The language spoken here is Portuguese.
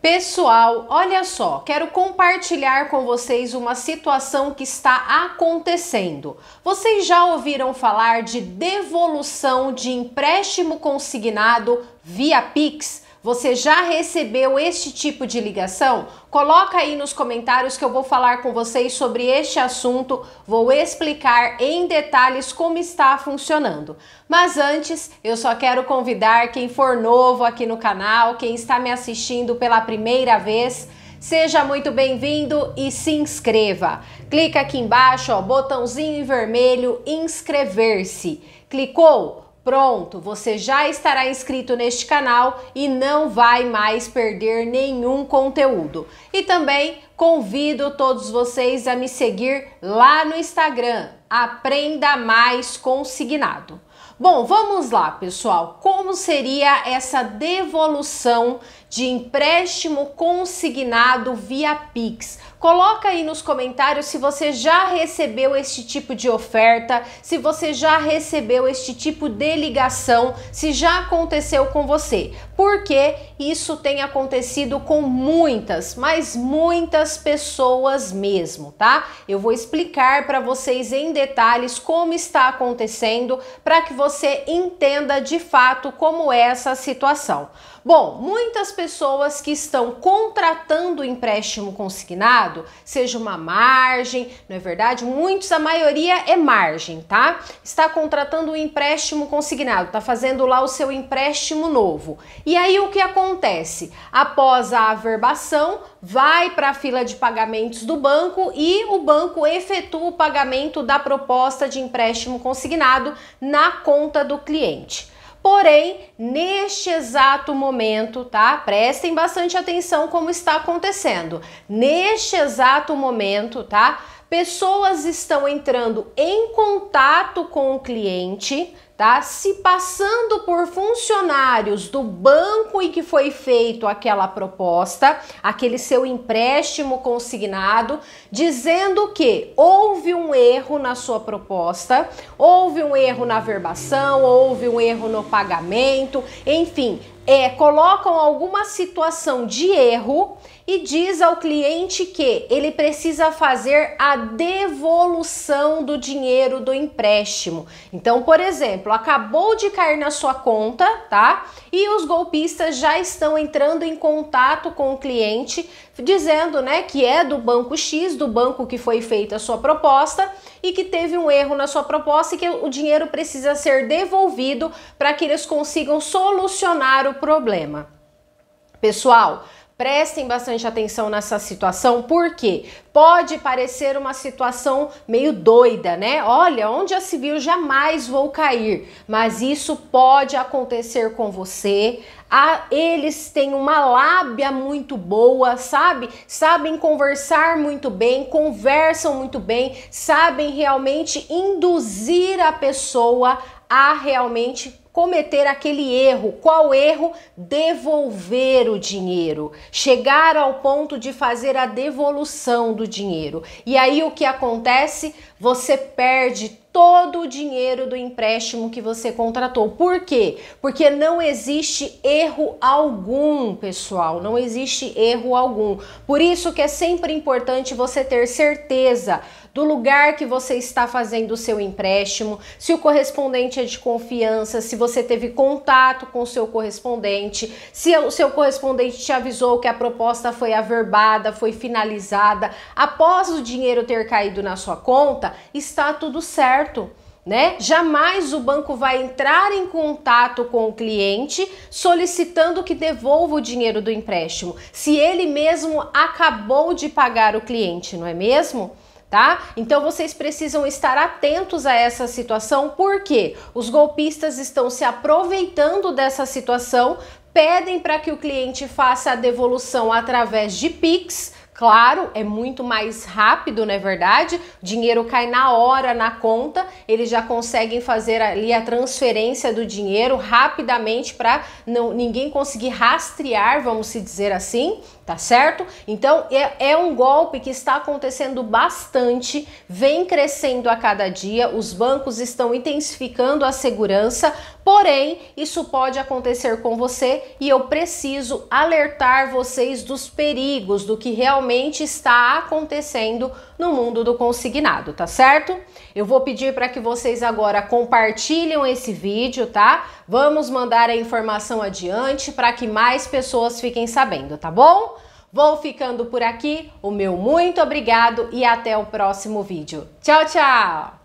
Pessoal, olha só, quero compartilhar com vocês uma situação que está acontecendo. Vocês já ouviram falar de devolução de empréstimo consignado via Pix? Você já recebeu este tipo de ligação? Coloca aí nos comentários que eu vou falar com vocês sobre este assunto, vou explicar em detalhes como está funcionando. Mas antes, eu só quero convidar quem for novo aqui no canal, quem está me assistindo pela primeira vez, Seja muito bem-vindo e se inscreva. Clica aqui embaixo, ó, botãozinho em vermelho, inscrever-se. Clicou? Pronto, você já estará inscrito neste canal e não vai mais perder nenhum conteúdo. E também convido todos vocês a me seguir lá no Instagram, Aprenda Mais Consignado. Bom, vamos lá, pessoal. Como seria essa devolução de empréstimo consignado via Pix. Coloca aí nos comentários se você já recebeu este tipo de oferta, se você já recebeu este tipo de ligação, se já aconteceu com você. Porque isso tem acontecido com muitas, mas muitas pessoas mesmo, tá? Eu vou explicar para vocês em detalhes como está acontecendo para que você entenda de fato como é essa situação. Bom, muitas pessoas que estão contratando o empréstimo consignado seja uma margem, não é verdade? Muitos, a maioria é margem, tá? Está contratando um empréstimo consignado, está fazendo lá o seu empréstimo novo. E aí o que acontece? Após a averbação, vai para a fila de pagamentos do banco e o banco efetua o pagamento da proposta de empréstimo consignado na conta do cliente. Porém, neste exato momento, tá? Prestem bastante atenção como está acontecendo. Neste exato momento, tá? Pessoas estão entrando em contato com o cliente, tá? Se passando por funcionários do banco em que foi feito aquela proposta, aquele seu empréstimo consignado, dizendo que houve um erro na sua proposta, houve um erro na verbação, houve um erro no pagamento, enfim, é, colocam alguma situação de erro e diz ao cliente que ele precisa fazer a devolução do dinheiro do empréstimo. Então, por exemplo, acabou de cair na sua conta, tá? E os golpistas já estão entrando em contato com o cliente, dizendo, né, que é do banco X, do banco que foi feita a sua proposta e que teve um erro na sua proposta e que o dinheiro precisa ser devolvido para que eles consigam solucionar o problema. Pessoal, Prestem bastante atenção nessa situação, porque pode parecer uma situação meio doida, né? Olha, onde a civil jamais vou cair, mas isso pode acontecer com você. Ah, eles têm uma lábia muito boa, sabe? Sabem conversar muito bem, conversam muito bem, sabem realmente induzir a pessoa a realmente cometer aquele erro. Qual erro? Devolver o dinheiro, chegar ao ponto de fazer a devolução do dinheiro. E aí o que acontece? você perde todo o dinheiro do empréstimo que você contratou. Por quê? Porque não existe erro algum, pessoal, não existe erro algum. Por isso que é sempre importante você ter certeza do lugar que você está fazendo o seu empréstimo, se o correspondente é de confiança, se você teve contato com o seu correspondente, se o seu correspondente te avisou que a proposta foi averbada, foi finalizada, após o dinheiro ter caído na sua conta, conta, está tudo certo. Né? Jamais o banco vai entrar em contato com o cliente solicitando que devolva o dinheiro do empréstimo, se ele mesmo acabou de pagar o cliente, não é mesmo? Tá? Então vocês precisam estar atentos a essa situação, porque os golpistas estão se aproveitando dessa situação, pedem para que o cliente faça a devolução através de Pix, Claro, é muito mais rápido, não é verdade? O dinheiro cai na hora na conta, eles já conseguem fazer ali a transferência do dinheiro rapidamente para ninguém conseguir rastrear, vamos se dizer assim, tá certo? Então é, é, um golpe que está acontecendo bastante, vem crescendo a cada dia, os bancos estão intensificando a segurança, porém isso pode acontecer com você e eu preciso alertar vocês dos perigos, do que realmente realmente está acontecendo no mundo do consignado, tá certo? Eu vou pedir para que vocês agora compartilhem esse vídeo, tá? Vamos mandar a informação adiante para que mais pessoas fiquem sabendo, tá bom? Vou ficando por aqui. O meu muito obrigado e até o próximo vídeo. Tchau, tchau!